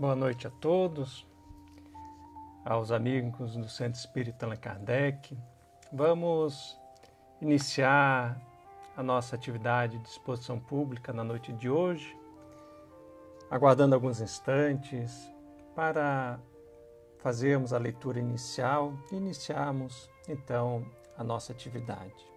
Boa noite a todos, aos amigos do Centro Espírita Allan Kardec. Vamos iniciar a nossa atividade de exposição pública na noite de hoje, aguardando alguns instantes para fazermos a leitura inicial e iniciarmos então a nossa atividade.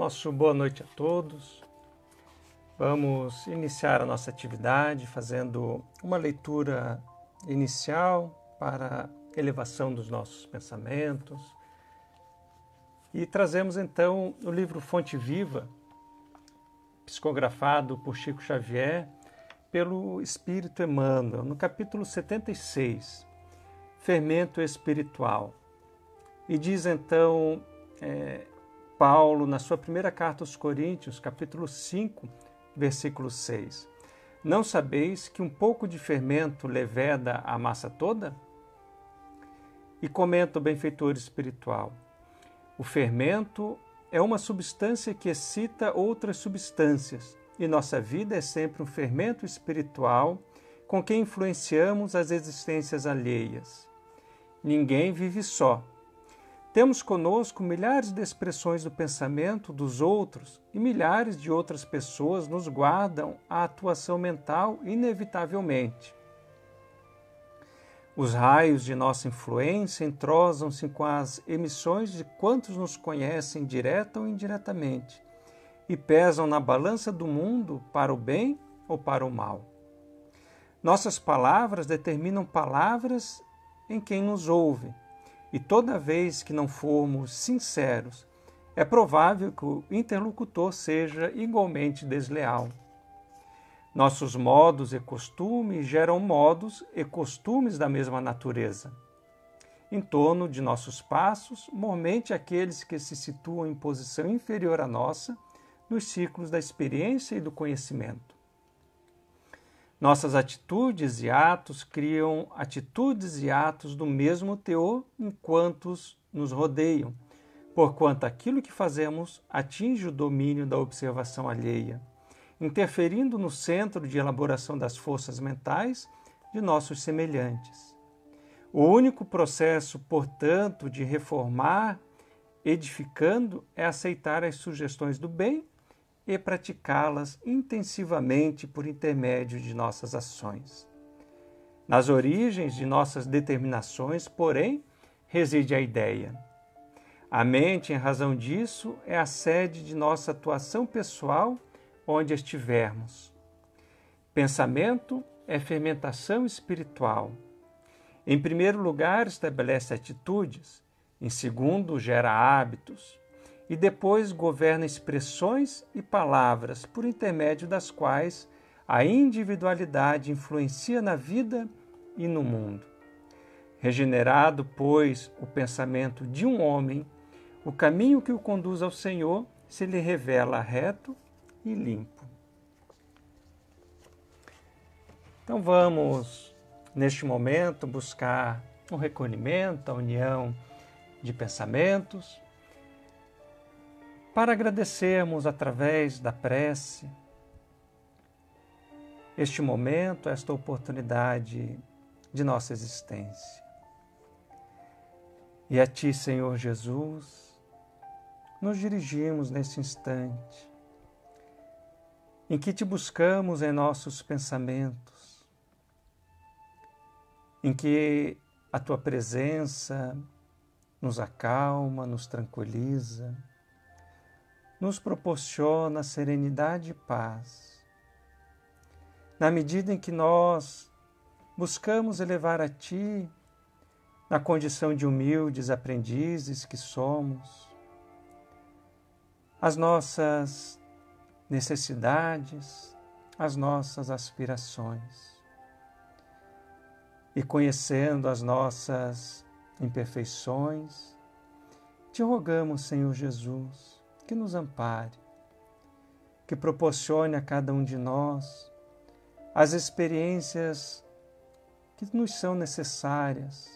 nosso boa noite a todos. Vamos iniciar a nossa atividade fazendo uma leitura inicial para elevação dos nossos pensamentos. E trazemos então o livro Fonte Viva, psicografado por Chico Xavier pelo Espírito Emmanuel, no capítulo 76, Fermento Espiritual. E diz então é, Paulo na sua primeira carta aos Coríntios, capítulo 5, versículo 6. Não sabeis que um pouco de fermento leveda a massa toda? E comenta o benfeitor espiritual: O fermento é uma substância que excita outras substâncias, e nossa vida é sempre um fermento espiritual com que influenciamos as existências alheias. Ninguém vive só, temos conosco milhares de expressões do pensamento dos outros e milhares de outras pessoas nos guardam a atuação mental inevitavelmente. Os raios de nossa influência entrosam-se com as emissões de quantos nos conhecem direta ou indiretamente e pesam na balança do mundo para o bem ou para o mal. Nossas palavras determinam palavras em quem nos ouve e toda vez que não formos sinceros, é provável que o interlocutor seja igualmente desleal. Nossos modos e costumes geram modos e costumes da mesma natureza. Em torno de nossos passos, mormente aqueles que se situam em posição inferior à nossa, nos ciclos da experiência e do conhecimento. Nossas atitudes e atos criam atitudes e atos do mesmo teor enquanto nos rodeiam, porquanto aquilo que fazemos atinge o domínio da observação alheia, interferindo no centro de elaboração das forças mentais de nossos semelhantes. O único processo, portanto, de reformar, edificando, é aceitar as sugestões do bem e praticá-las intensivamente por intermédio de nossas ações. Nas origens de nossas determinações, porém, reside a ideia. A mente, em razão disso, é a sede de nossa atuação pessoal onde estivermos. Pensamento é fermentação espiritual. Em primeiro lugar, estabelece atitudes, em segundo, gera hábitos, e depois governa expressões e palavras por intermédio das quais a individualidade influencia na vida e no mundo. Regenerado, pois, o pensamento de um homem, o caminho que o conduz ao Senhor se lhe revela reto e limpo. Então vamos, neste momento, buscar o um recolhimento, a união de pensamentos, para agradecermos através da prece este momento, esta oportunidade de nossa existência. E a Ti, Senhor Jesus, nos dirigimos nesse instante em que te buscamos em nossos pensamentos, em que a tua presença nos acalma, nos tranquiliza, nos proporciona serenidade e paz. Na medida em que nós buscamos elevar a Ti, na condição de humildes aprendizes que somos, as nossas necessidades, as nossas aspirações. E conhecendo as nossas imperfeições, te rogamos, Senhor Jesus, que nos ampare, que proporcione a cada um de nós as experiências que nos são necessárias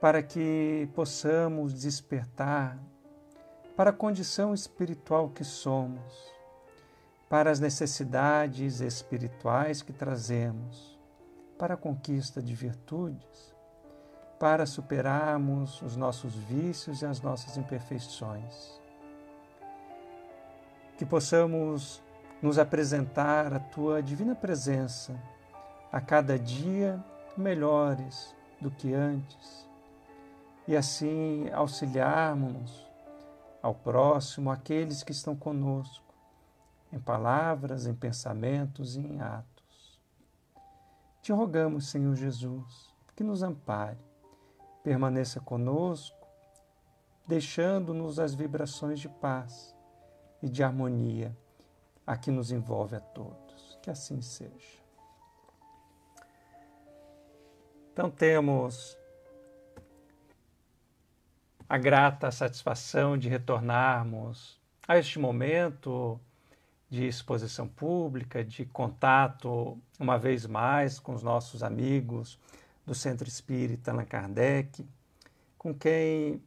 para que possamos despertar para a condição espiritual que somos, para as necessidades espirituais que trazemos, para a conquista de virtudes, para superarmos os nossos vícios e as nossas imperfeições que possamos nos apresentar à tua divina presença a cada dia melhores do que antes e assim auxiliarmos ao próximo, aqueles que estão conosco, em palavras, em pensamentos e em atos. Te rogamos, Senhor Jesus, que nos ampare, permaneça conosco, deixando-nos as vibrações de paz e de harmonia a que nos envolve a todos. Que assim seja. Então temos a grata satisfação de retornarmos a este momento de exposição pública, de contato uma vez mais com os nossos amigos do Centro Espírita Allan Kardec, com quem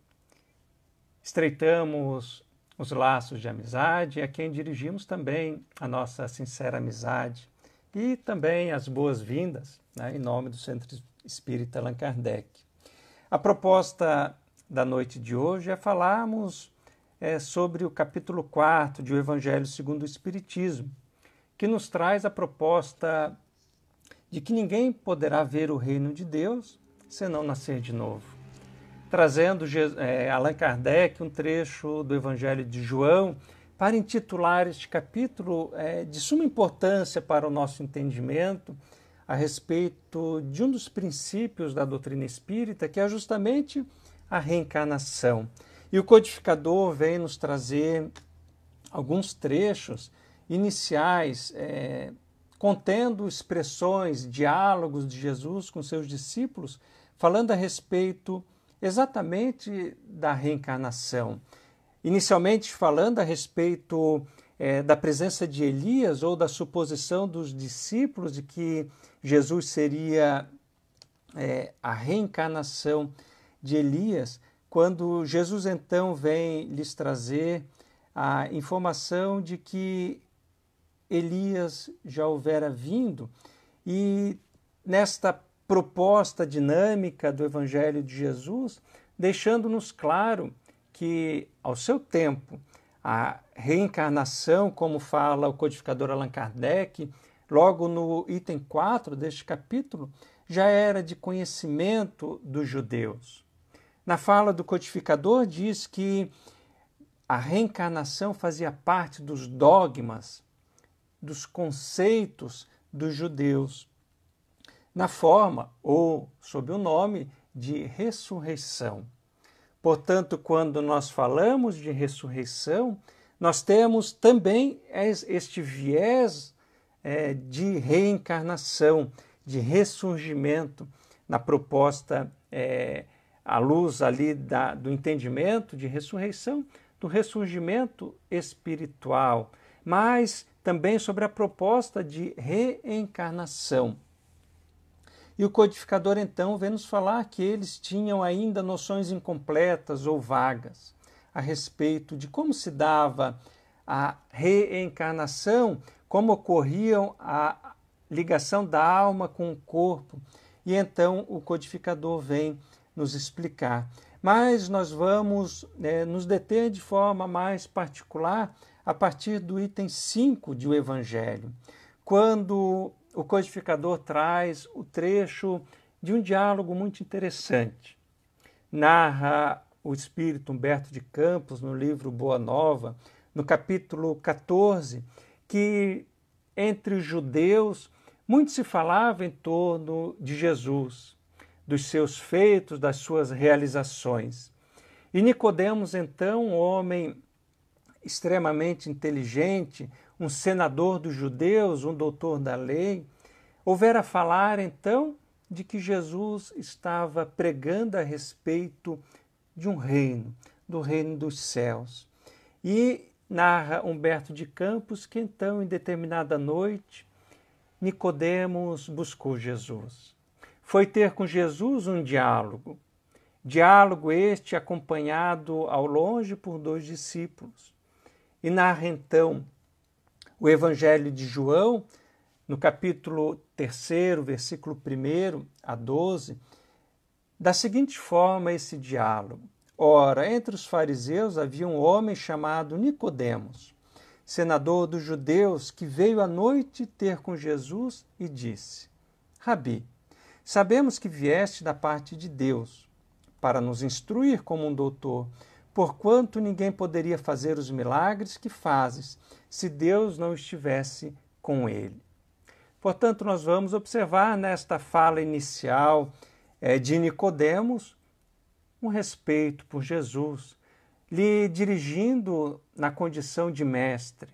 estreitamos os laços de amizade, a é quem dirigimos também a nossa sincera amizade e também as boas-vindas né, em nome do Centro Espírita Allan Kardec. A proposta da noite de hoje é falarmos é, sobre o capítulo 4 de O Evangelho segundo o Espiritismo, que nos traz a proposta de que ninguém poderá ver o reino de Deus se não nascer de novo trazendo é, Allan Kardec um trecho do Evangelho de João para intitular este capítulo é, de suma importância para o nosso entendimento a respeito de um dos princípios da doutrina espírita, que é justamente a reencarnação. E o codificador vem nos trazer alguns trechos iniciais, é, contendo expressões, diálogos de Jesus com seus discípulos, falando a respeito exatamente da reencarnação. Inicialmente falando a respeito é, da presença de Elias ou da suposição dos discípulos de que Jesus seria é, a reencarnação de Elias, quando Jesus então vem lhes trazer a informação de que Elias já houvera vindo e nesta proposta dinâmica do Evangelho de Jesus, deixando-nos claro que, ao seu tempo, a reencarnação, como fala o codificador Allan Kardec, logo no item 4 deste capítulo, já era de conhecimento dos judeus. Na fala do codificador, diz que a reencarnação fazia parte dos dogmas, dos conceitos dos judeus na forma ou sob o nome de ressurreição. Portanto, quando nós falamos de ressurreição, nós temos também este viés é, de reencarnação, de ressurgimento na proposta é, à luz ali da, do entendimento de ressurreição, do ressurgimento espiritual, mas também sobre a proposta de reencarnação. E o codificador então vem nos falar que eles tinham ainda noções incompletas ou vagas a respeito de como se dava a reencarnação, como ocorria a ligação da alma com o corpo. E então o codificador vem nos explicar. Mas nós vamos né, nos deter de forma mais particular a partir do item 5 do Evangelho, quando o codificador traz o trecho de um diálogo muito interessante. Narra o espírito Humberto de Campos no livro Boa Nova, no capítulo 14, que entre os judeus muito se falava em torno de Jesus, dos seus feitos, das suas realizações. E Nicodemos, então, um homem extremamente inteligente, um senador dos judeus, um doutor da lei, houvera falar então de que Jesus estava pregando a respeito de um reino, do reino dos céus. E narra Humberto de Campos que então, em determinada noite, Nicodemos buscou Jesus. Foi ter com Jesus um diálogo. Diálogo este acompanhado ao longe por dois discípulos. E narra então o Evangelho de João, no capítulo 3, versículo 1 a 12, da seguinte forma esse diálogo. Ora, entre os fariseus havia um homem chamado Nicodemos, senador dos judeus, que veio à noite ter com Jesus e disse: Rabi, sabemos que vieste da parte de Deus para nos instruir como um doutor, porquanto ninguém poderia fazer os milagres que fazes se Deus não estivesse com ele. Portanto, nós vamos observar nesta fala inicial é, de Nicodemos um respeito por Jesus, lhe dirigindo na condição de mestre,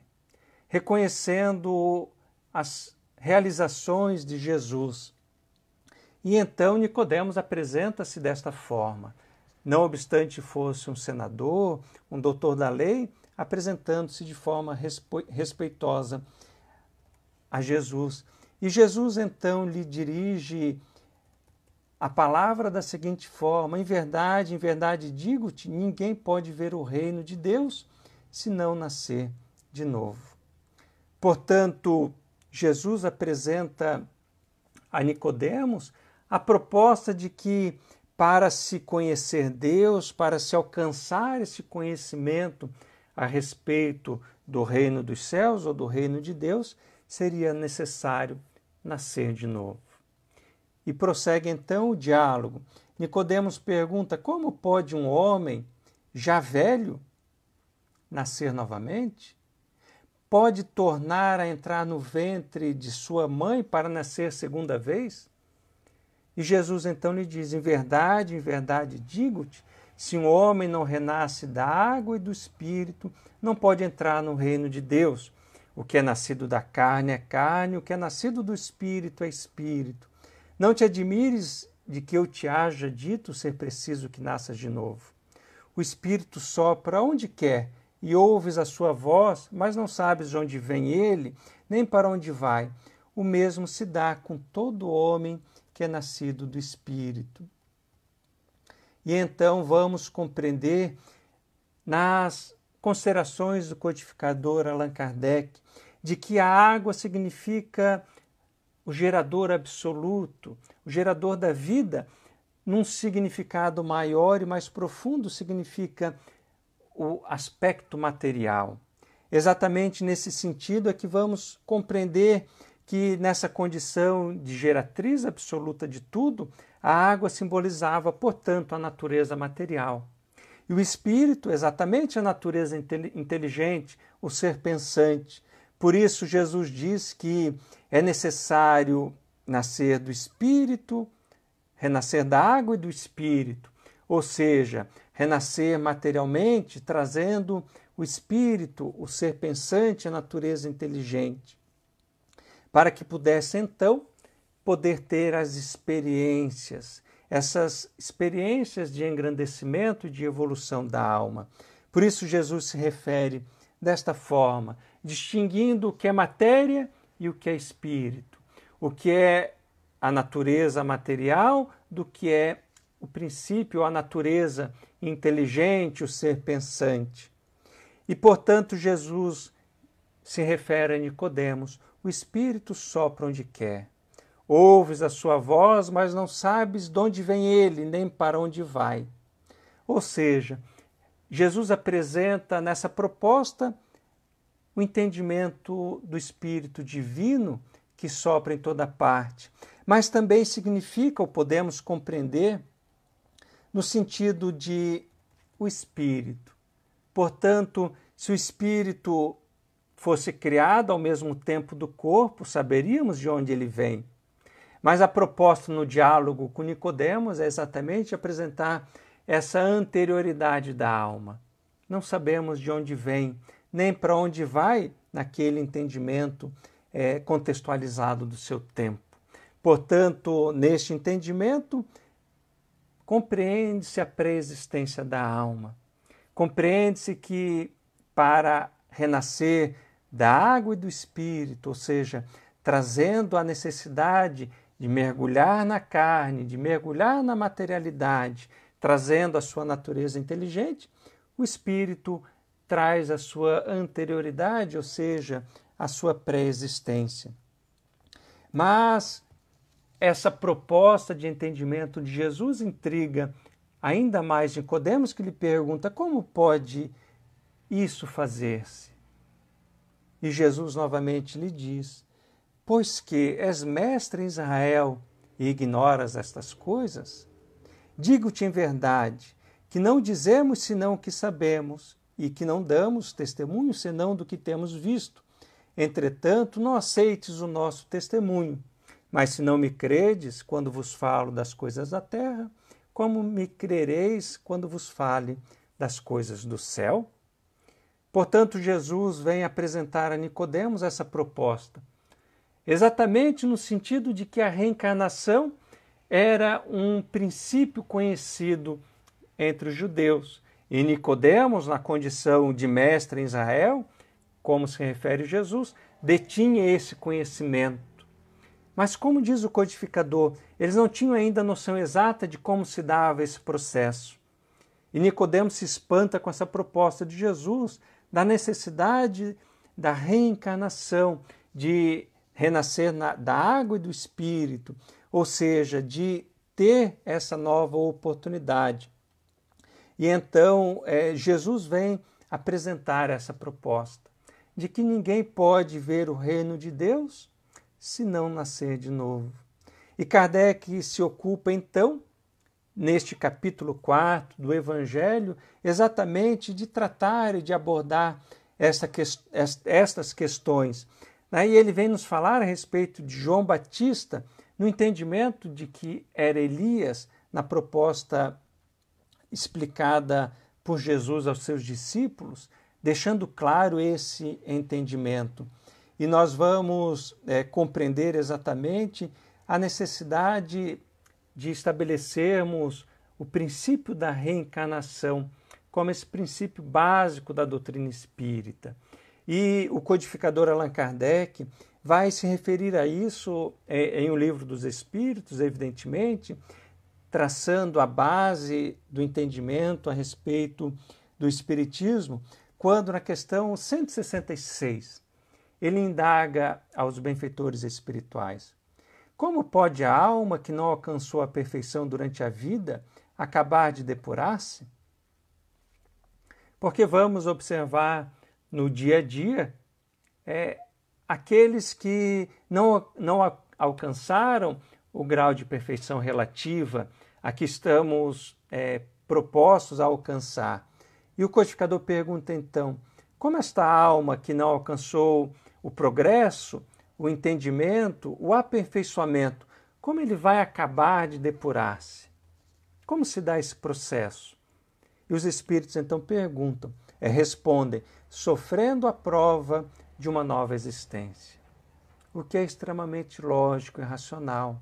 reconhecendo as realizações de Jesus. E então Nicodemos apresenta-se desta forma: não obstante fosse um senador, um doutor da lei, apresentando-se de forma respeitosa a Jesus. E Jesus então lhe dirige a palavra da seguinte forma: Em verdade, em verdade digo-te, ninguém pode ver o reino de Deus se não nascer de novo. Portanto, Jesus apresenta a Nicodemos a proposta de que para se conhecer Deus, para se alcançar esse conhecimento a respeito do reino dos céus ou do reino de Deus, seria necessário nascer de novo. E prossegue então o diálogo. Nicodemos pergunta: como pode um homem já velho nascer novamente? Pode tornar a entrar no ventre de sua mãe para nascer segunda vez? E Jesus então lhe diz: Em verdade, em verdade digo-te, se um homem não renasce da água e do espírito, não pode entrar no reino de Deus. O que é nascido da carne é carne, o que é nascido do espírito é espírito. Não te admires de que eu te haja dito ser preciso que nasças de novo. O espírito sopra onde quer e ouves a sua voz, mas não sabes de onde vem ele, nem para onde vai. O mesmo se dá com todo homem que é nascido do Espírito. E então vamos compreender nas considerações do codificador Allan Kardec de que a água significa o gerador absoluto, o gerador da vida, num significado maior e mais profundo, significa o aspecto material. Exatamente nesse sentido é que vamos compreender que nessa condição de geratriz absoluta de tudo, a água simbolizava, portanto, a natureza material. E o espírito, exatamente a natureza inteligente, o ser pensante. Por isso, Jesus diz que é necessário nascer do espírito, renascer da água e do espírito, ou seja, renascer materialmente, trazendo o espírito, o ser pensante, a natureza inteligente para que pudesse então poder ter as experiências, essas experiências de engrandecimento e de evolução da alma. Por isso, Jesus se refere desta forma, distinguindo o que é matéria e o que é espírito, o que é a natureza material do que é o princípio, a natureza inteligente, o ser pensante. E, portanto, Jesus se refere a Nicodemos o Espírito sopra onde quer. Ouves a sua voz, mas não sabes de onde vem ele, nem para onde vai. Ou seja, Jesus apresenta nessa proposta o entendimento do Espírito divino que sopra em toda parte, mas também significa, ou podemos compreender, no sentido de o Espírito. Portanto, se o Espírito fosse criado ao mesmo tempo do corpo, saberíamos de onde ele vem. Mas a proposta no diálogo com Nicodemos é exatamente apresentar essa anterioridade da alma. Não sabemos de onde vem, nem para onde vai naquele entendimento é, contextualizado do seu tempo. Portanto, neste entendimento, compreende-se a preexistência da alma. Compreende-se que para renascer, da água e do espírito, ou seja, trazendo a necessidade de mergulhar na carne, de mergulhar na materialidade, trazendo a sua natureza inteligente, o espírito traz a sua anterioridade, ou seja, a sua pré-existência. Mas essa proposta de entendimento de Jesus intriga ainda mais Nicodemos, que lhe pergunta como pode isso fazer-se? E Jesus novamente lhe diz: Pois que és mestre em Israel e ignoras estas coisas? Digo-te em verdade que não dizemos senão o que sabemos e que não damos testemunho senão do que temos visto. Entretanto, não aceites o nosso testemunho. Mas se não me credes quando vos falo das coisas da terra, como me crereis quando vos fale das coisas do céu? Portanto, Jesus vem apresentar a Nicodemos essa proposta, exatamente no sentido de que a reencarnação era um princípio conhecido entre os judeus. E Nicodemos, na condição de mestre em Israel, como se refere Jesus, detinha esse conhecimento. Mas como diz o codificador, eles não tinham ainda a noção exata de como se dava esse processo. E Nicodemos se espanta com essa proposta de Jesus, da necessidade da reencarnação, de renascer na, da água e do espírito, ou seja, de ter essa nova oportunidade. E então é, Jesus vem apresentar essa proposta de que ninguém pode ver o reino de Deus se não nascer de novo. E Kardec se ocupa então neste capítulo 4 do Evangelho, exatamente de tratar e de abordar esta, estas questões. Aí ele vem nos falar a respeito de João Batista, no entendimento de que era Elias, na proposta explicada por Jesus aos seus discípulos, deixando claro esse entendimento. E nós vamos é, compreender exatamente a necessidade de estabelecermos o princípio da reencarnação como esse princípio básico da doutrina espírita. E o codificador Allan Kardec vai se referir a isso é, em O Livro dos Espíritos, evidentemente, traçando a base do entendimento a respeito do Espiritismo, quando na questão 166 ele indaga aos benfeitores espirituais: como pode a alma que não alcançou a perfeição durante a vida acabar de depurar-se? Porque vamos observar no dia a dia é, aqueles que não, não alcançaram o grau de perfeição relativa a que estamos é, propostos a alcançar. E o codificador pergunta então: como esta alma que não alcançou o progresso o entendimento, o aperfeiçoamento, como ele vai acabar de depurar-se? Como se dá esse processo? E os espíritos então perguntam, é, respondem, sofrendo a prova de uma nova existência. O que é extremamente lógico e racional.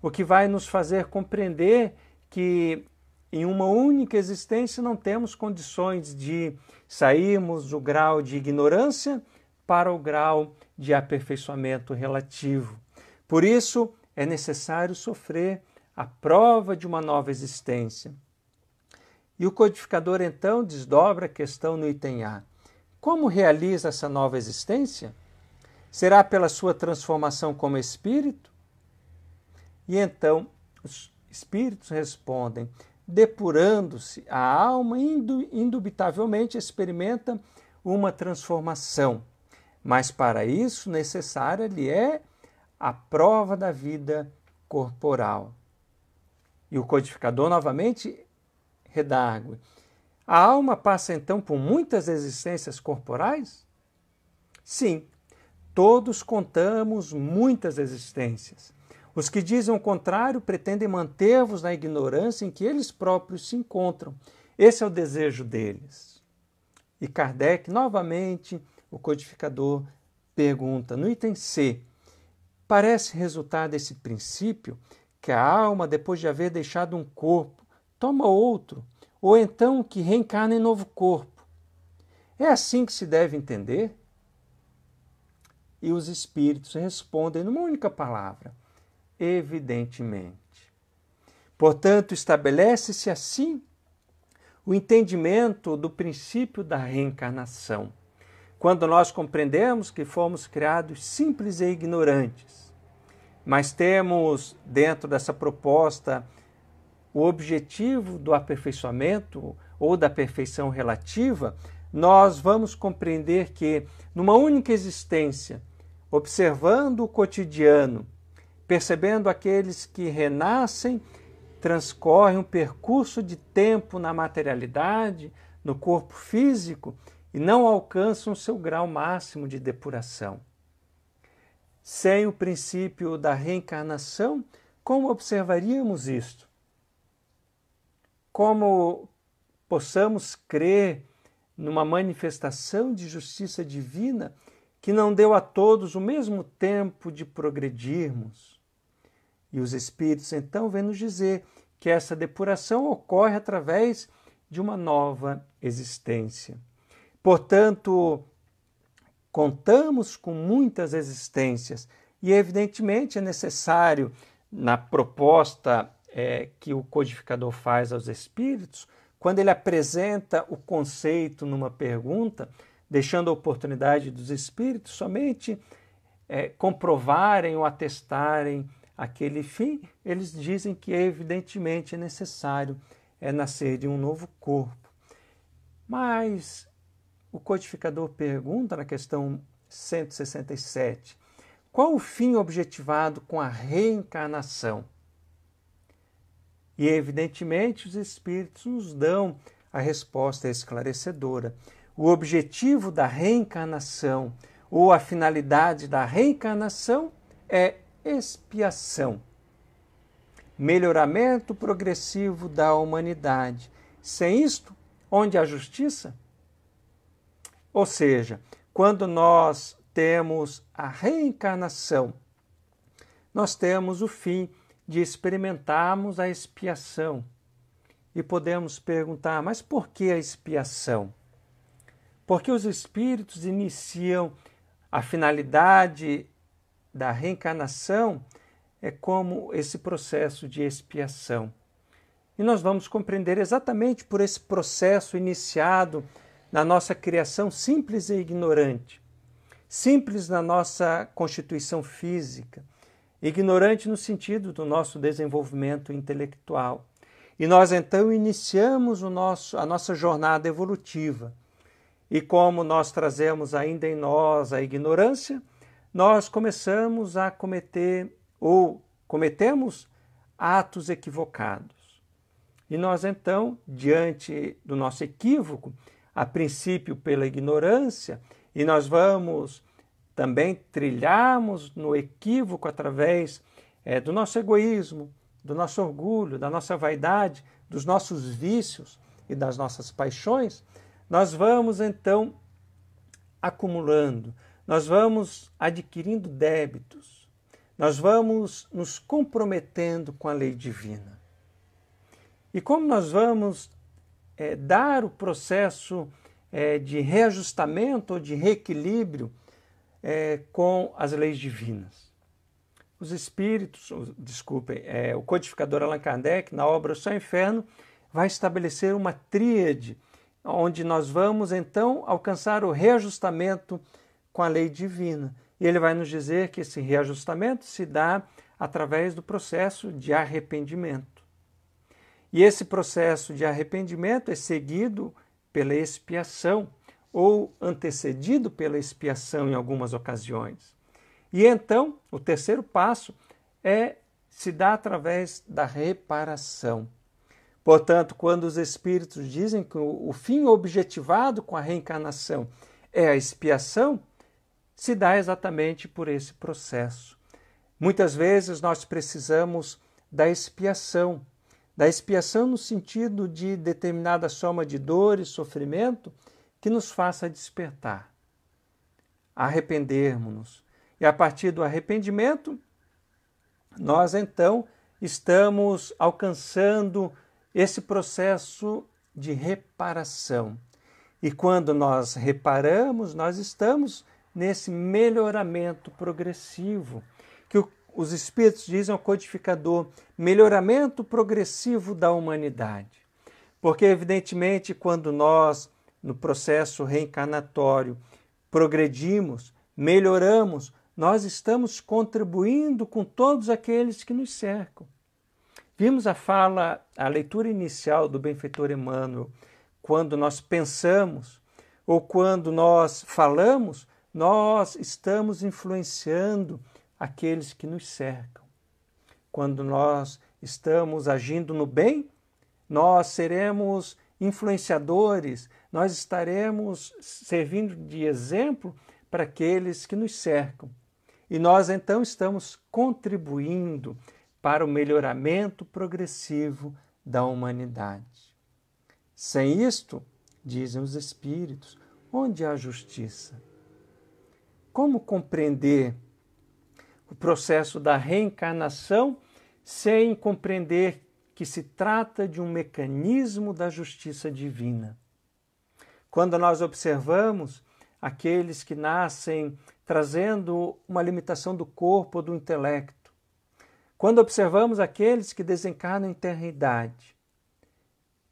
O que vai nos fazer compreender que em uma única existência não temos condições de sairmos do grau de ignorância para o grau de aperfeiçoamento relativo. Por isso, é necessário sofrer a prova de uma nova existência. E o codificador então desdobra a questão no item A. Como realiza essa nova existência? Será pela sua transformação como espírito? E então os espíritos respondem: depurando-se, a alma indubitavelmente experimenta uma transformação. Mas para isso necessária lhe é a prova da vida corporal. E o codificador novamente redargue. A alma passa então por muitas existências corporais? Sim, todos contamos muitas existências. Os que dizem o contrário pretendem manter-vos na ignorância em que eles próprios se encontram. Esse é o desejo deles. E Kardec novamente o codificador pergunta no item C: parece resultar desse princípio que a alma, depois de haver deixado um corpo, toma outro, ou então que reencarna em novo corpo. É assim que se deve entender? E os espíritos respondem numa única palavra: evidentemente. Portanto, estabelece-se assim o entendimento do princípio da reencarnação quando nós compreendemos que fomos criados simples e ignorantes, mas temos dentro dessa proposta o objetivo do aperfeiçoamento ou da perfeição relativa, nós vamos compreender que numa única existência, observando o cotidiano, percebendo aqueles que renascem, transcorrem um percurso de tempo na materialidade, no corpo físico, e não alcançam seu grau máximo de depuração. Sem o princípio da reencarnação, como observaríamos isto? Como possamos crer numa manifestação de justiça divina que não deu a todos o mesmo tempo de progredirmos? E os Espíritos então vêm nos dizer que essa depuração ocorre através de uma nova existência. Portanto, contamos com muitas existências e, evidentemente, é necessário, na proposta é, que o codificador faz aos espíritos, quando ele apresenta o conceito numa pergunta, deixando a oportunidade dos espíritos somente é, comprovarem ou atestarem aquele fim, eles dizem que evidentemente é necessário é nascer de um novo corpo. Mas o codificador pergunta na questão 167: qual o fim objetivado com a reencarnação? E, evidentemente, os espíritos nos dão a resposta esclarecedora. O objetivo da reencarnação ou a finalidade da reencarnação é expiação, melhoramento progressivo da humanidade. Sem isto, onde há justiça, ou seja, quando nós temos a reencarnação, nós temos o fim de experimentarmos a expiação. E podemos perguntar, mas por que a expiação? Porque os espíritos iniciam a finalidade da reencarnação é como esse processo de expiação. E nós vamos compreender exatamente por esse processo iniciado na nossa criação simples e ignorante, simples na nossa constituição física, ignorante no sentido do nosso desenvolvimento intelectual. E nós então iniciamos o nosso, a nossa jornada evolutiva. E como nós trazemos ainda em nós a ignorância, nós começamos a cometer ou cometemos atos equivocados. E nós então, diante do nosso equívoco, a princípio pela ignorância, e nós vamos também trilharmos no equívoco através é, do nosso egoísmo, do nosso orgulho, da nossa vaidade, dos nossos vícios e das nossas paixões, nós vamos então acumulando, nós vamos adquirindo débitos, nós vamos nos comprometendo com a lei divina. E como nós vamos é, dar o processo é, de reajustamento ou de reequilíbrio é, com as leis divinas. Os espíritos, os, desculpem, é, o codificador Allan Kardec, na obra O Só Inferno, vai estabelecer uma tríade, onde nós vamos então alcançar o reajustamento com a lei divina. E ele vai nos dizer que esse reajustamento se dá através do processo de arrependimento. E esse processo de arrependimento é seguido pela expiação ou antecedido pela expiação em algumas ocasiões. E então, o terceiro passo é se dá através da reparação. Portanto, quando os espíritos dizem que o fim objetivado com a reencarnação é a expiação, se dá exatamente por esse processo. Muitas vezes nós precisamos da expiação da expiação no sentido de determinada soma de dor e sofrimento que nos faça despertar, arrependermos-nos. E a partir do arrependimento, nós então estamos alcançando esse processo de reparação. E quando nós reparamos, nós estamos nesse melhoramento progressivo os espíritos dizem ao codificador melhoramento progressivo da humanidade. Porque, evidentemente, quando nós, no processo reencarnatório, progredimos, melhoramos, nós estamos contribuindo com todos aqueles que nos cercam. Vimos a fala, a leitura inicial do benfeitor Emmanuel. Quando nós pensamos ou quando nós falamos, nós estamos influenciando aqueles que nos cercam. Quando nós estamos agindo no bem, nós seremos influenciadores, nós estaremos servindo de exemplo para aqueles que nos cercam. E nós então estamos contribuindo para o melhoramento progressivo da humanidade. Sem isto, dizem os Espíritos, onde há justiça? Como compreender o processo da reencarnação sem compreender que se trata de um mecanismo da justiça divina. Quando nós observamos aqueles que nascem trazendo uma limitação do corpo ou do intelecto, quando observamos aqueles que desencarnam em eternidade,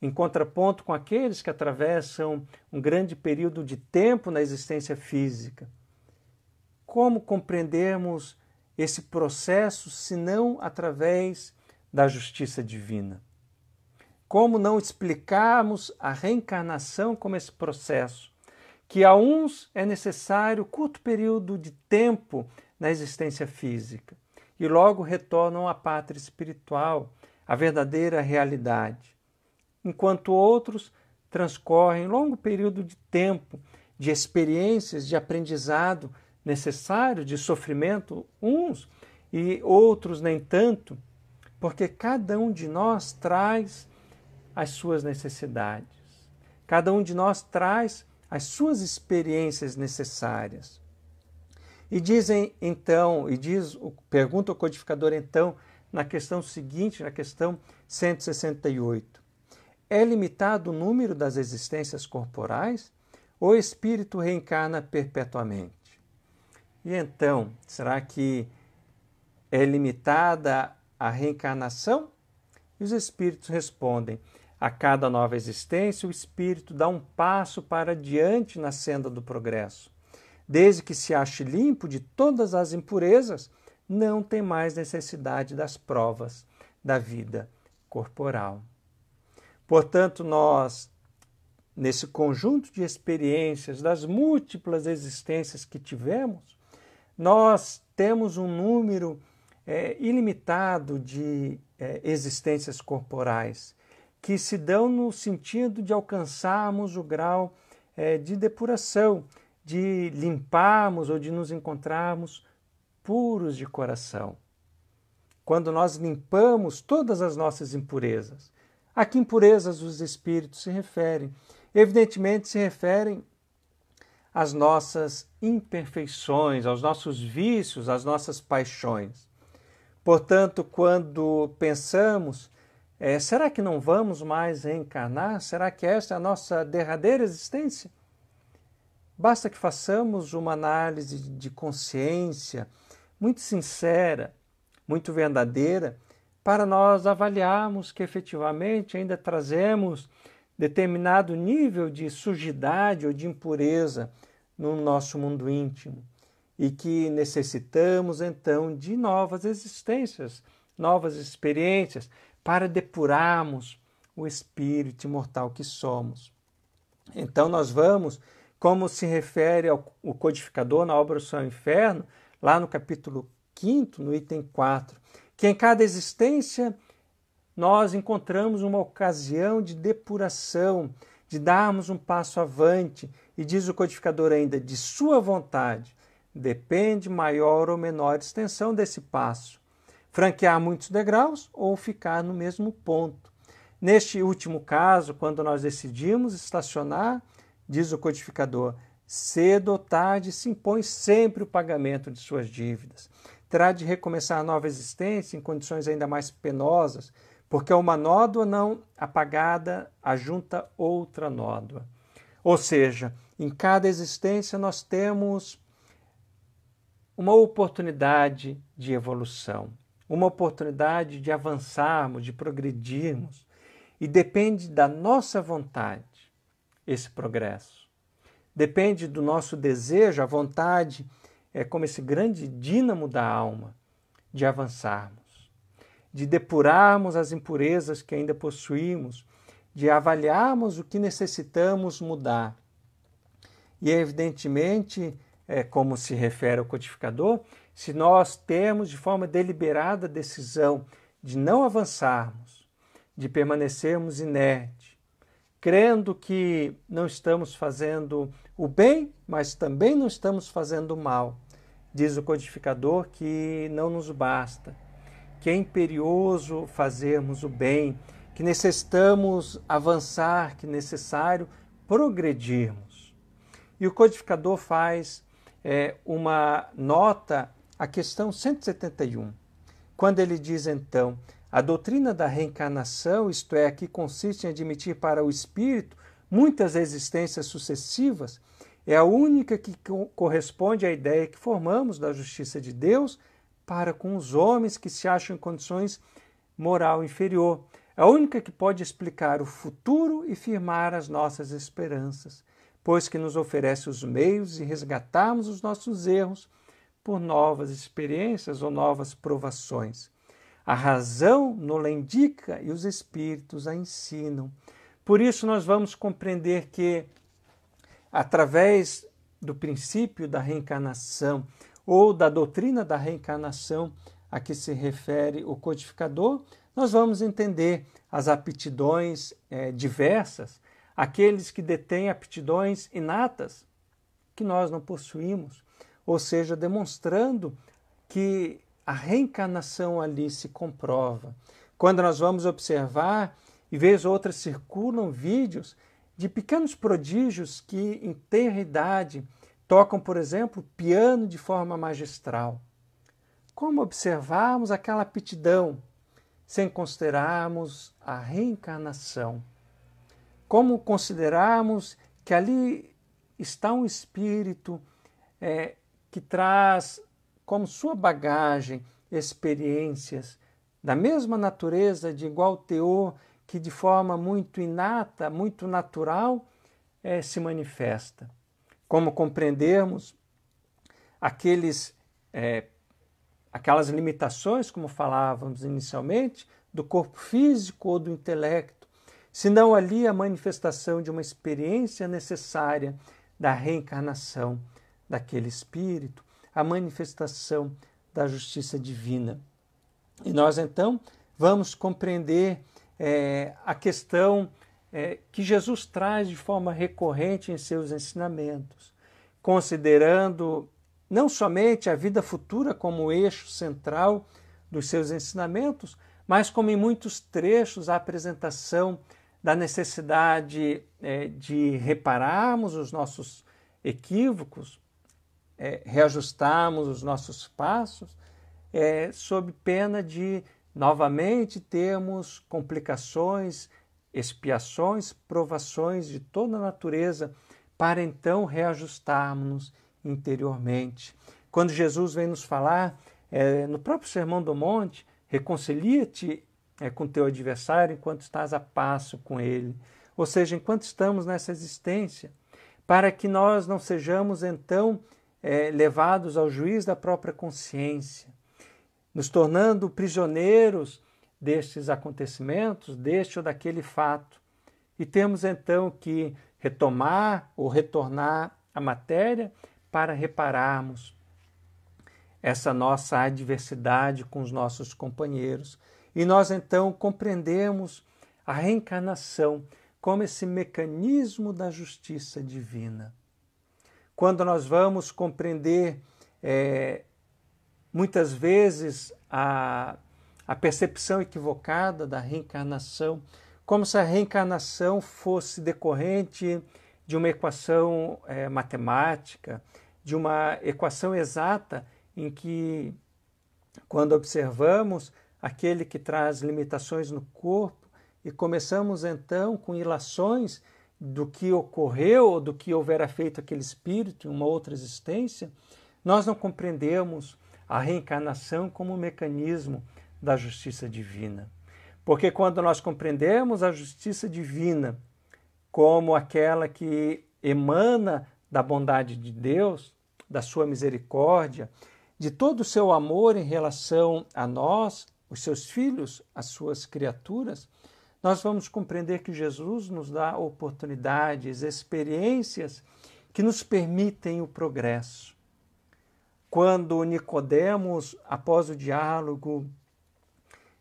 em contraponto com aqueles que atravessam um grande período de tempo na existência física, como compreendermos esse processo senão através da justiça divina? Como não explicarmos a reencarnação como esse processo? Que a uns é necessário curto período de tempo na existência física e logo retornam à pátria espiritual, à verdadeira realidade, enquanto outros transcorrem longo período de tempo, de experiências, de aprendizado necessário de sofrimento, uns e outros nem tanto, porque cada um de nós traz as suas necessidades, cada um de nós traz as suas experiências necessárias. E dizem então, e diz, pergunta o codificador então, na questão seguinte, na questão 168. É limitado o número das existências corporais ou o espírito reencarna perpetuamente? E então, será que é limitada a reencarnação? E os espíritos respondem: a cada nova existência, o espírito dá um passo para diante na senda do progresso. Desde que se ache limpo de todas as impurezas, não tem mais necessidade das provas da vida corporal. Portanto, nós, nesse conjunto de experiências, das múltiplas existências que tivemos, nós temos um número é, ilimitado de é, existências corporais que se dão no sentido de alcançarmos o grau é, de depuração, de limparmos ou de nos encontrarmos puros de coração. Quando nós limpamos todas as nossas impurezas, a que impurezas os espíritos se referem? Evidentemente, se referem às nossas imperfeições, aos nossos vícios, às nossas paixões. Portanto, quando pensamos, é, será que não vamos mais reencarnar? Será que esta é a nossa derradeira existência? Basta que façamos uma análise de consciência muito sincera, muito verdadeira, para nós avaliarmos que efetivamente ainda trazemos determinado nível de sujidade ou de impureza no nosso mundo íntimo e que necessitamos então de novas existências, novas experiências para depurarmos o espírito imortal que somos. Então nós vamos, como se refere ao, o codificador na obra O Céu e o Inferno, lá no capítulo 5, no item 4, que em cada existência nós encontramos uma ocasião de depuração, de darmos um passo avante, e diz o codificador ainda, de sua vontade, depende maior ou menor extensão desse passo. Franquear muitos degraus ou ficar no mesmo ponto. Neste último caso, quando nós decidimos estacionar, diz o codificador, cedo ou tarde se impõe sempre o pagamento de suas dívidas. Terá de recomeçar nova existência em condições ainda mais penosas, porque uma nódoa não apagada ajunta outra nódoa. Ou seja, em cada existência nós temos uma oportunidade de evolução, uma oportunidade de avançarmos, de progredirmos. E depende da nossa vontade esse progresso. Depende do nosso desejo, a vontade é como esse grande dínamo da alma de avançarmos de depurarmos as impurezas que ainda possuímos, de avaliarmos o que necessitamos mudar. E, evidentemente, é, como se refere o codificador, se nós temos de forma deliberada a decisão de não avançarmos, de permanecermos inerte, crendo que não estamos fazendo o bem, mas também não estamos fazendo o mal, diz o codificador que não nos basta que é imperioso fazermos o bem, que necessitamos avançar, que é necessário progredirmos. E o codificador faz é, uma nota à questão 171, quando ele diz então: a doutrina da reencarnação, isto é, que consiste em admitir para o espírito muitas existências sucessivas, é a única que corresponde à ideia que formamos da justiça de Deus para com os homens que se acham em condições moral inferior. É a única que pode explicar o futuro e firmar as nossas esperanças, pois que nos oferece os meios de resgatarmos os nossos erros por novas experiências ou novas provações. A razão nos indica e os espíritos a ensinam. Por isso, nós vamos compreender que, através do princípio da reencarnação, ou da doutrina da reencarnação a que se refere o codificador, nós vamos entender as aptidões eh, diversas, aqueles que detêm aptidões inatas que nós não possuímos, ou seja, demonstrando que a reencarnação ali se comprova. Quando nós vamos observar, e vez ou outra circulam vídeos de pequenos prodígios que, em tenra idade, Tocam, por exemplo, piano de forma magistral. Como observarmos aquela aptidão sem considerarmos a reencarnação? Como considerarmos que ali está um espírito é, que traz como sua bagagem experiências da mesma natureza, de igual teor, que de forma muito inata, muito natural, é, se manifesta como compreendermos aqueles, é, aquelas limitações, como falávamos inicialmente, do corpo físico ou do intelecto, senão ali a manifestação de uma experiência necessária da reencarnação daquele espírito, a manifestação da justiça divina. E nós então vamos compreender é, a questão é, que Jesus traz de forma recorrente em seus ensinamentos, considerando não somente a vida futura como eixo central dos seus ensinamentos, mas como em muitos trechos a apresentação da necessidade é, de repararmos os nossos equívocos, é, reajustarmos os nossos passos, é, sob pena de novamente termos complicações expiações, provações de toda natureza, para então reajustarmos-nos interiormente. Quando Jesus vem nos falar, é, no próprio Sermão do Monte, reconcilia-te é, com teu adversário enquanto estás a passo com ele, ou seja, enquanto estamos nessa existência, para que nós não sejamos então é, levados ao juiz da própria consciência, nos tornando prisioneiros destes acontecimentos, deste ou daquele fato. E temos então que retomar ou retornar à matéria para repararmos essa nossa adversidade com os nossos companheiros. E nós então compreendemos a reencarnação como esse mecanismo da justiça divina. Quando nós vamos compreender é, muitas vezes a a percepção equivocada da reencarnação, como se a reencarnação fosse decorrente de uma equação é, matemática, de uma equação exata em que, quando observamos aquele que traz limitações no corpo e começamos então com ilações do que ocorreu ou do que houvera feito aquele espírito em uma outra existência, nós não compreendemos a reencarnação como um mecanismo da justiça divina. Porque quando nós compreendemos a justiça divina como aquela que emana da bondade de Deus, da sua misericórdia, de todo o seu amor em relação a nós, os seus filhos, as suas criaturas, nós vamos compreender que Jesus nos dá oportunidades, experiências que nos permitem o progresso. Quando Nicodemos, após o diálogo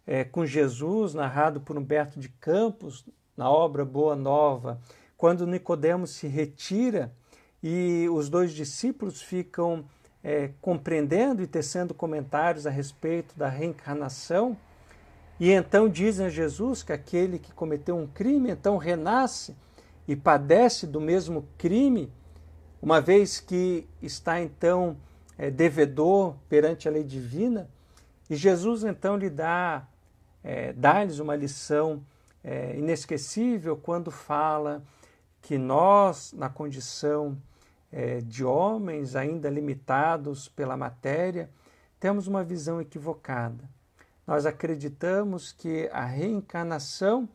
é, com Jesus, narrado por Humberto de Campos, na obra Boa Nova, quando Nicodemos se retira e os dois discípulos ficam é, compreendendo e tecendo comentários a respeito da reencarnação, e então dizem a Jesus que aquele que cometeu um crime então renasce e padece do mesmo crime, uma vez que está então é, devedor perante a lei divina, e Jesus então lhe dá é, dar-lhes uma lição é, inesquecível quando fala que nós, na condição é, de homens ainda limitados pela matéria, temos uma visão equivocada. Nós acreditamos que a reencarnação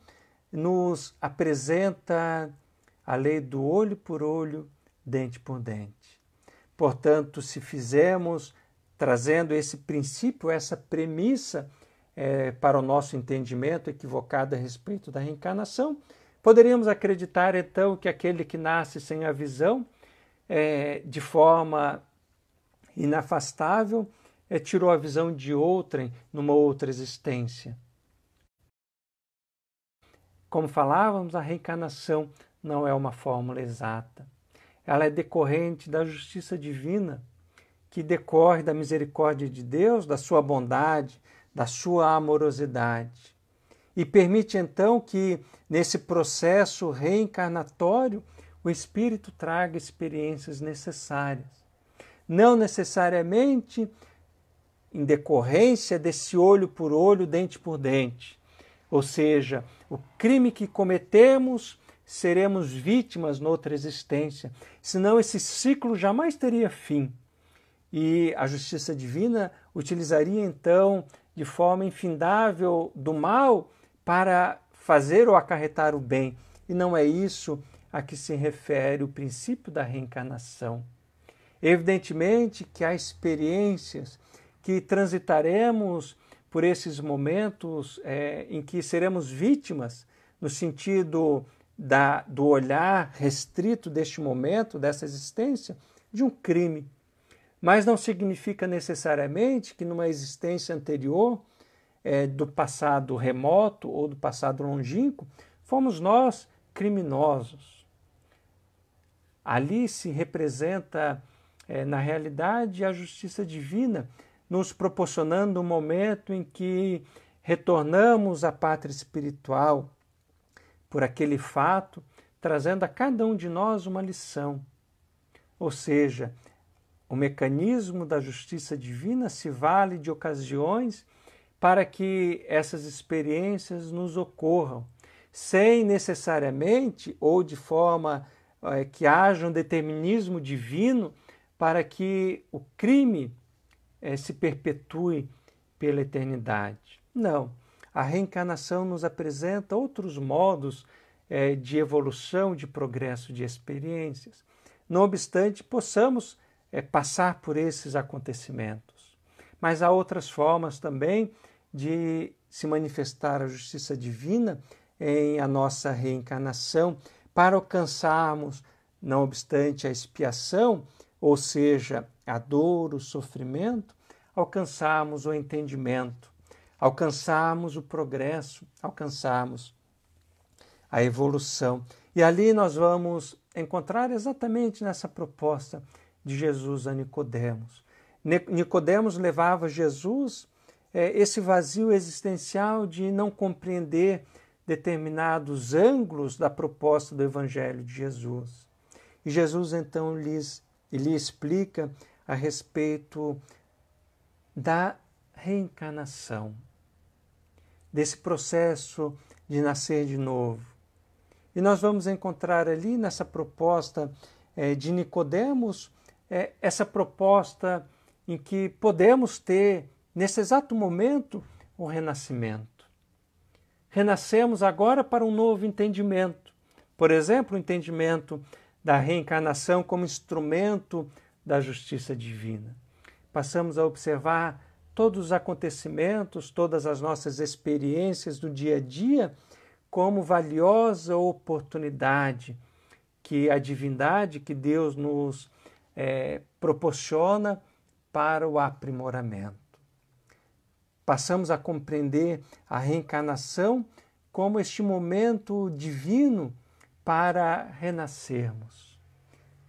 nos apresenta a lei do olho por olho, dente por dente. Portanto, se fizermos trazendo esse princípio, essa premissa é, para o nosso entendimento equivocado a respeito da reencarnação. Poderíamos acreditar então que aquele que nasce sem a visão, é, de forma inafastável, é, tirou a visão de outrem numa outra existência. Como falávamos, a reencarnação não é uma fórmula exata. Ela é decorrente da justiça divina, que decorre da misericórdia de Deus, da sua bondade, da sua amorosidade. E permite então que, nesse processo reencarnatório, o espírito traga experiências necessárias. Não necessariamente em decorrência desse olho por olho, dente por dente. Ou seja, o crime que cometemos seremos vítimas noutra existência, senão esse ciclo jamais teria fim. E a justiça divina utilizaria então de forma infindável do mal para fazer ou acarretar o bem. E não é isso a que se refere o princípio da reencarnação. Evidentemente que há experiências que transitaremos por esses momentos é, em que seremos vítimas, no sentido da, do olhar restrito deste momento, dessa existência, de um crime mas não significa necessariamente que numa existência anterior, é, do passado remoto ou do passado longínquo, fomos nós criminosos. Ali se representa, é, na realidade, a justiça divina, nos proporcionando um momento em que retornamos à pátria espiritual por aquele fato, trazendo a cada um de nós uma lição. Ou seja, o mecanismo da justiça divina se vale de ocasiões para que essas experiências nos ocorram, sem necessariamente ou de forma é, que haja um determinismo divino para que o crime é, se perpetue pela eternidade. Não. A reencarnação nos apresenta outros modos é, de evolução, de progresso de experiências. Não obstante, possamos é, passar por esses acontecimentos. Mas há outras formas também de se manifestar a justiça divina em a nossa reencarnação para alcançarmos, não obstante a expiação, ou seja, a dor, o sofrimento, alcançarmos o entendimento, alcançarmos o progresso, alcançarmos a evolução. E ali nós vamos encontrar exatamente nessa proposta de Jesus a Nicodemos. Nicodemos levava Jesus é, esse vazio existencial de não compreender determinados ângulos da proposta do Evangelho de Jesus. E Jesus então lhes, lhe explica a respeito da reencarnação, desse processo de nascer de novo. E nós vamos encontrar ali nessa proposta é, de Nicodemos é, essa proposta em que podemos ter, nesse exato momento, o renascimento. Renascemos agora para um novo entendimento. Por exemplo, o entendimento da reencarnação como instrumento da justiça divina. Passamos a observar todos os acontecimentos, todas as nossas experiências do dia a dia como valiosa oportunidade que a divindade, que Deus nos é, proporciona para o aprimoramento. Passamos a compreender a reencarnação como este momento divino para renascermos.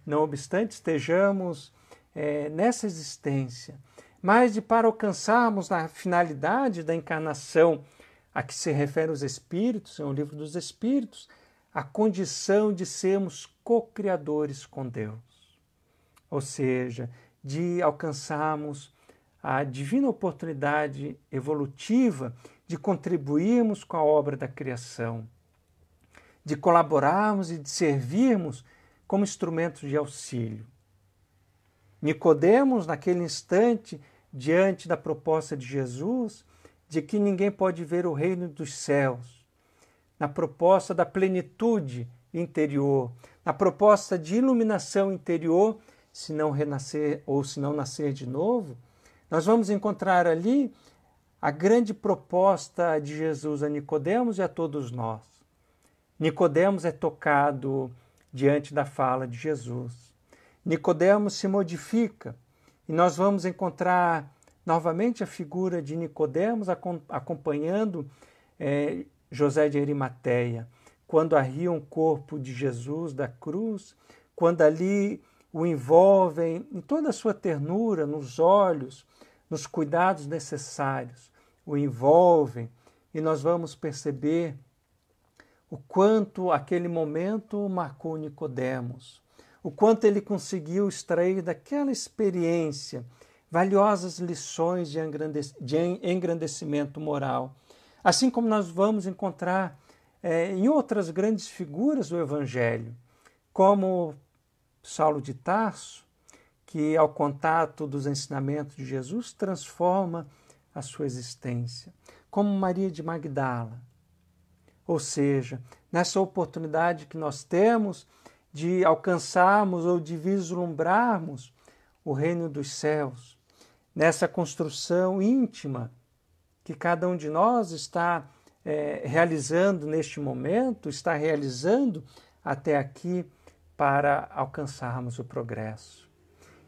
Não obstante estejamos é, nessa existência, mas de para alcançarmos a finalidade da encarnação a que se refere os Espíritos, é o livro dos Espíritos, a condição de sermos co-criadores com Deus ou seja, de alcançarmos a divina oportunidade evolutiva de contribuirmos com a obra da criação, de colaborarmos e de servirmos como instrumentos de auxílio. Nicodemos, naquele instante, diante da proposta de Jesus, de que ninguém pode ver o reino dos céus, na proposta da plenitude interior, na proposta de iluminação interior se não renascer ou se não nascer de novo, nós vamos encontrar ali a grande proposta de Jesus a Nicodemos e a todos nós. Nicodemos é tocado diante da fala de Jesus. Nicodemos se modifica e nós vamos encontrar novamente a figura de Nicodemos acompanhando é, José de Arimateia, quando arria um corpo de Jesus da cruz, quando ali o envolvem em toda a sua ternura, nos olhos, nos cuidados necessários, o envolvem e nós vamos perceber o quanto aquele momento marcou Nicodemos, o quanto ele conseguiu extrair daquela experiência valiosas lições de engrandecimento moral, assim como nós vamos encontrar é, em outras grandes figuras do Evangelho, como Saulo de Tarso, que ao contato dos ensinamentos de Jesus transforma a sua existência, como Maria de Magdala. Ou seja, nessa oportunidade que nós temos de alcançarmos ou de vislumbrarmos o reino dos céus, nessa construção íntima que cada um de nós está é, realizando neste momento, está realizando até aqui para alcançarmos o progresso.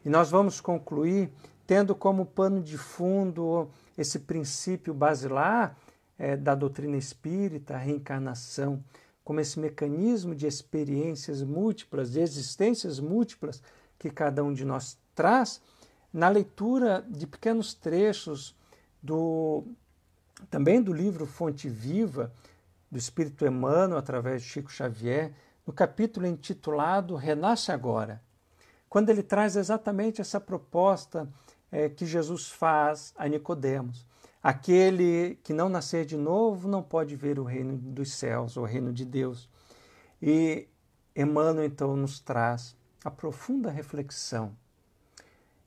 E nós vamos concluir tendo como pano de fundo esse princípio basilar é, da doutrina espírita, a reencarnação, como esse mecanismo de experiências múltiplas, de existências múltiplas que cada um de nós traz, na leitura de pequenos trechos do também do livro Fonte Viva, do Espírito Emmanuel, através de Chico Xavier, no capítulo intitulado Renasce Agora, quando ele traz exatamente essa proposta é, que Jesus faz a Nicodemos. Aquele que não nascer de novo não pode ver o reino dos céus, o reino de Deus. E Emmanuel então nos traz a profunda reflexão,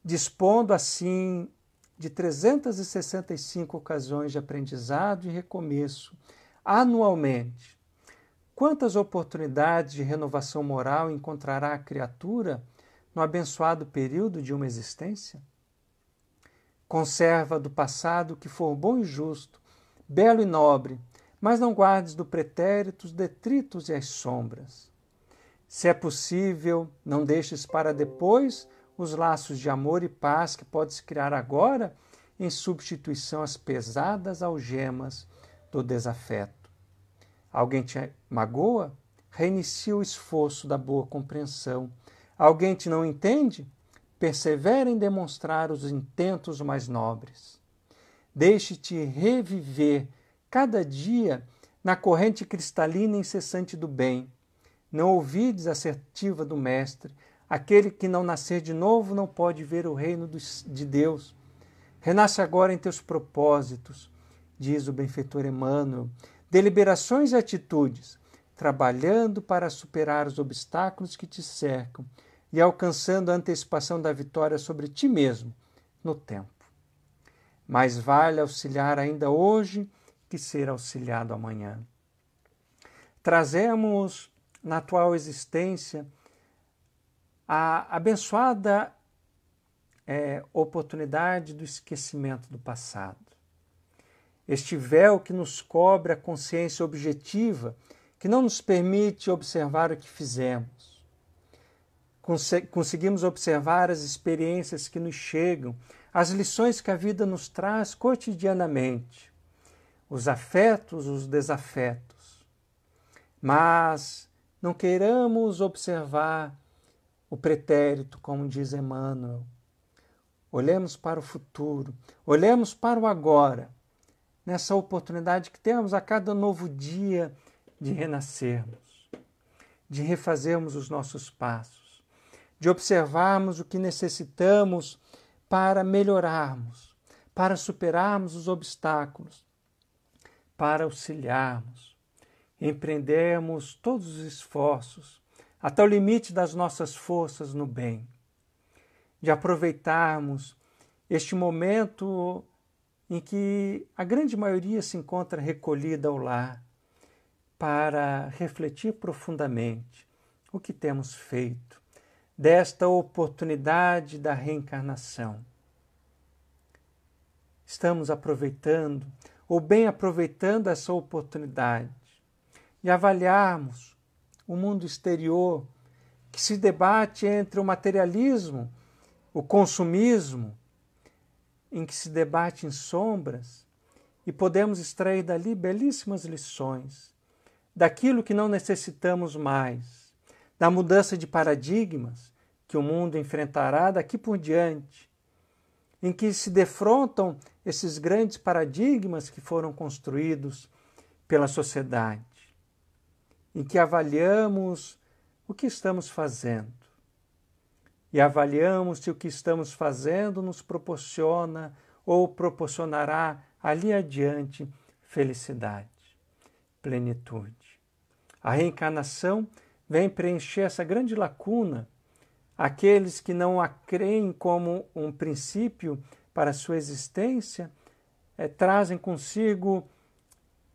dispondo assim de 365 ocasiões de aprendizado e recomeço anualmente Quantas oportunidades de renovação moral encontrará a criatura no abençoado período de uma existência? Conserva do passado o que for bom e justo, belo e nobre, mas não guardes do pretérito os detritos e as sombras. Se é possível, não deixes para depois os laços de amor e paz que podes criar agora em substituição às pesadas algemas do desafeto. Alguém te magoa? Reinicia o esforço da boa compreensão. Alguém te não entende? Persevera em demonstrar os intentos mais nobres. Deixe-te reviver cada dia na corrente cristalina incessante do bem. Não ouvides a assertiva do Mestre. Aquele que não nascer de novo não pode ver o reino de Deus. Renasce agora em teus propósitos, diz o benfeitor Emmanuel deliberações e atitudes, trabalhando para superar os obstáculos que te cercam e alcançando a antecipação da vitória sobre ti mesmo no tempo. Mais vale auxiliar ainda hoje que ser auxiliado amanhã. Trazemos na atual existência a abençoada é, oportunidade do esquecimento do passado este véu que nos cobre a consciência objetiva, que não nos permite observar o que fizemos. Conseguimos observar as experiências que nos chegam, as lições que a vida nos traz cotidianamente, os afetos, os desafetos. Mas não queiramos observar o pretérito, como diz Emmanuel. Olhemos para o futuro, olhemos para o agora nessa oportunidade que temos a cada novo dia de renascermos, de refazermos os nossos passos, de observarmos o que necessitamos para melhorarmos, para superarmos os obstáculos, para auxiliarmos, empreendermos todos os esforços até o limite das nossas forças no bem, de aproveitarmos este momento em que a grande maioria se encontra recolhida ao lar para refletir profundamente o que temos feito desta oportunidade da reencarnação. Estamos aproveitando, ou bem aproveitando essa oportunidade, e avaliarmos o mundo exterior que se debate entre o materialismo, o consumismo em que se debate em sombras e podemos extrair dali belíssimas lições daquilo que não necessitamos mais, da mudança de paradigmas que o mundo enfrentará daqui por diante, em que se defrontam esses grandes paradigmas que foram construídos pela sociedade, em que avaliamos o que estamos fazendo e avaliamos se o que estamos fazendo nos proporciona ou proporcionará ali adiante felicidade, plenitude. A reencarnação vem preencher essa grande lacuna. Aqueles que não a creem como um princípio para sua existência é, trazem consigo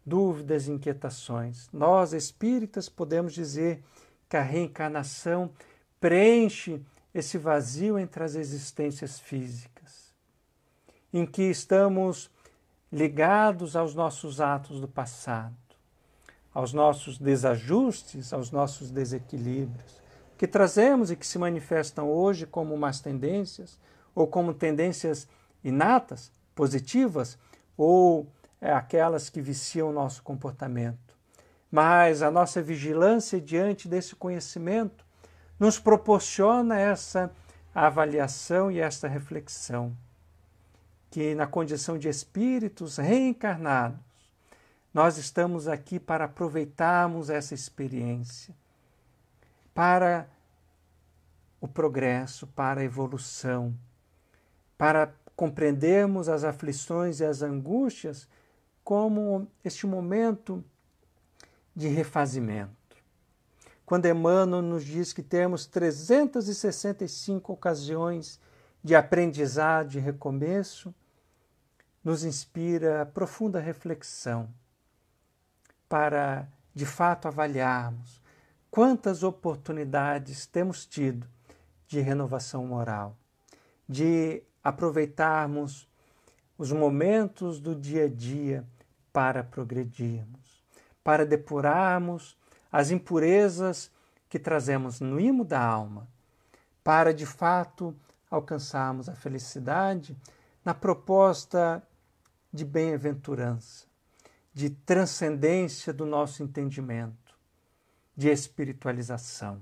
dúvidas, inquietações. Nós espíritas podemos dizer que a reencarnação preenche esse vazio entre as existências físicas, em que estamos ligados aos nossos atos do passado, aos nossos desajustes, aos nossos desequilíbrios, que trazemos e que se manifestam hoje como más tendências ou como tendências inatas, positivas, ou é, aquelas que viciam o nosso comportamento. Mas a nossa vigilância diante desse conhecimento nos proporciona essa avaliação e esta reflexão. Que na condição de espíritos reencarnados, nós estamos aqui para aproveitarmos essa experiência, para o progresso, para a evolução, para compreendermos as aflições e as angústias como este momento de refazimento quando Emmanuel nos diz que temos 365 ocasiões de aprendizado e recomeço, nos inspira profunda reflexão para, de fato, avaliarmos quantas oportunidades temos tido de renovação moral, de aproveitarmos os momentos do dia a dia para progredirmos, para depurarmos as impurezas que trazemos no imo da alma, para de fato alcançarmos a felicidade na proposta de bem-aventurança, de transcendência do nosso entendimento, de espiritualização.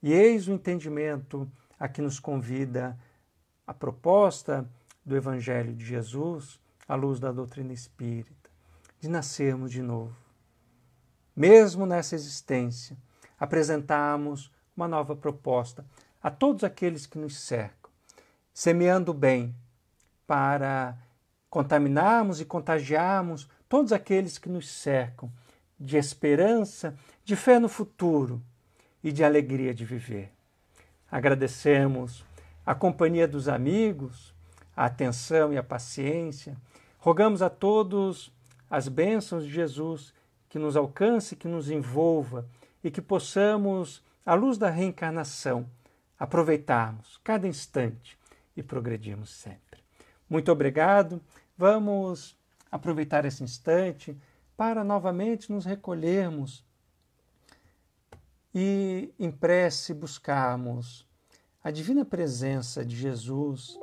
E eis o entendimento a que nos convida a proposta do Evangelho de Jesus à luz da doutrina espírita, de nascermos de novo mesmo nessa existência, apresentarmos uma nova proposta a todos aqueles que nos cercam, semeando bem para contaminarmos e contagiarmos todos aqueles que nos cercam de esperança, de fé no futuro e de alegria de viver. Agradecemos a companhia dos amigos, a atenção e a paciência. Rogamos a todos as bênçãos de Jesus que nos alcance, que nos envolva e que possamos, à luz da reencarnação, aproveitarmos cada instante e progredirmos sempre. Muito obrigado. Vamos aproveitar esse instante para novamente nos recolhermos e em prece buscarmos a divina presença de Jesus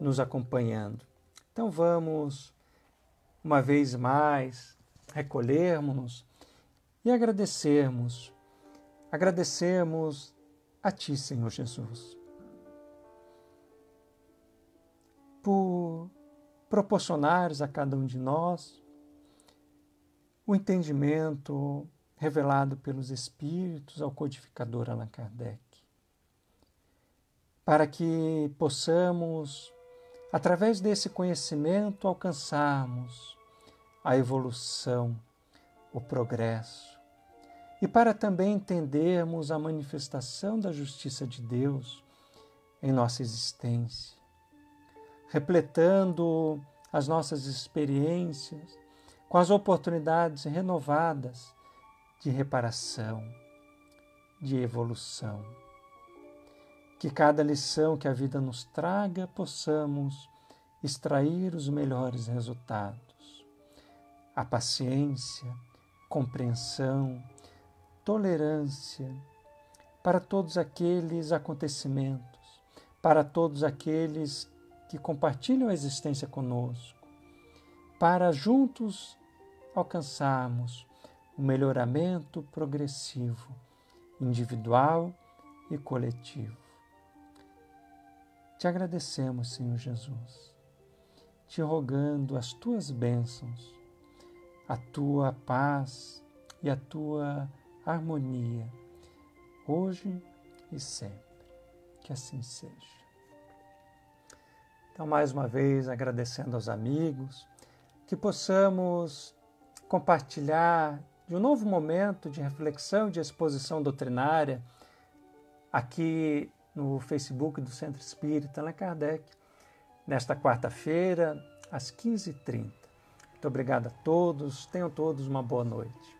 nos acompanhando. Então vamos, uma vez mais, recolhermos-nos e agradecermos. Agradecermos a Ti, Senhor Jesus, por proporcionares a cada um de nós o entendimento revelado pelos Espíritos ao codificador Allan Kardec, para que possamos, através desse conhecimento, alcançarmos a evolução, o progresso. E para também entendermos a manifestação da justiça de Deus em nossa existência, repletando as nossas experiências com as oportunidades renovadas de reparação, de evolução. Que cada lição que a vida nos traga possamos extrair os melhores resultados a paciência, compreensão, tolerância para todos aqueles acontecimentos, para todos aqueles que compartilham a existência conosco, para juntos alcançarmos o um melhoramento progressivo, individual e coletivo. Te agradecemos, Senhor Jesus, te rogando as tuas bênçãos a tua paz e a tua harmonia, hoje e sempre. Que assim seja. Então, mais uma vez, agradecendo aos amigos, que possamos compartilhar de um novo momento de reflexão de exposição doutrinária aqui no Facebook do Centro Espírita Allan Kardec, nesta quarta-feira, às 15h30. Muito obrigado a todos. Tenham todos uma boa noite.